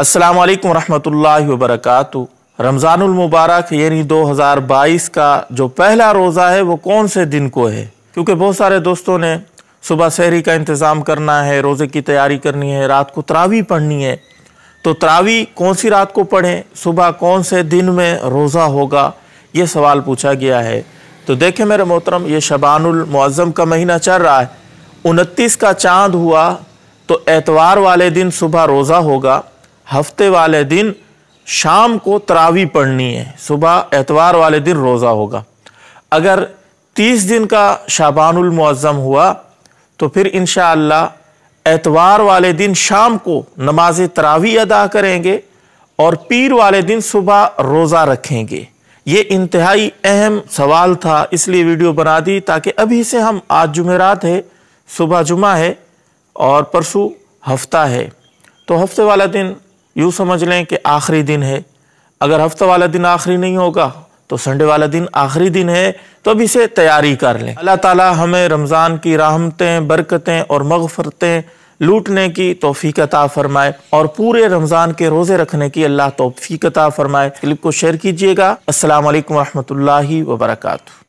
अस्सलाम वालेकुम रहमतुल्लाहि व बरकातहू रमज़ानुल मुबारक यानी 2022 का जो पहला रोज़ा है वो कौन से दिन को है क्योंकि बहुत सारे दोस्तों ने सुबह शहरी का इंतज़ाम करना है रोज़े की तैयारी करनी है रात को तरावी पढ़नी है तो तरावी कौन सी रात को पढ़ें सुबह कौन से दिन में रोज़ा होगा ये सवाल पूछा गया है तो देखें मेरे मोहतरम ये शबानमज़म का महीना चल रहा है उनतीस का चाँद हुआ तो एतवार वाले दिन सुबह रोज़ा होगा हफ्ते वाले दिन शाम को तरावी पढ़नी है सुबह एतवार वाले दिन रोज़ा होगा अगर तीस दिन का शाबानमज़म हुआ तो फिर इन एतवार वाले दिन शाम को नमाज तरावी अदा करेंगे और पीर वाले दिन सुबह रोज़ा रखेंगे ये इंतहाई अहम सवाल था इसलिए वीडियो बना दी ताकि अभी से हम आज जुमेरात है सुबह जुमा है और परसों हफ्ता है तो हफ्ते वाला दिन यूँ समझ लें कि आखिरी दिन है अगर हफ्ता वाला दिन आखिरी नहीं होगा तो संडे वाला दिन आखिरी दिन है तो अब इसे तैयारी कर लें अल्लाह ताला हमें रमज़ान की राहमतें बरकतें और मगफरतें लूटने की तोफ़ीकता फरमाए और पूरे रमज़ान के रोज़े रखने की अल्लाह तोफ़ीकता फरमाए क्लिप को शेयर कीजिएगा असल वरहमल वर्का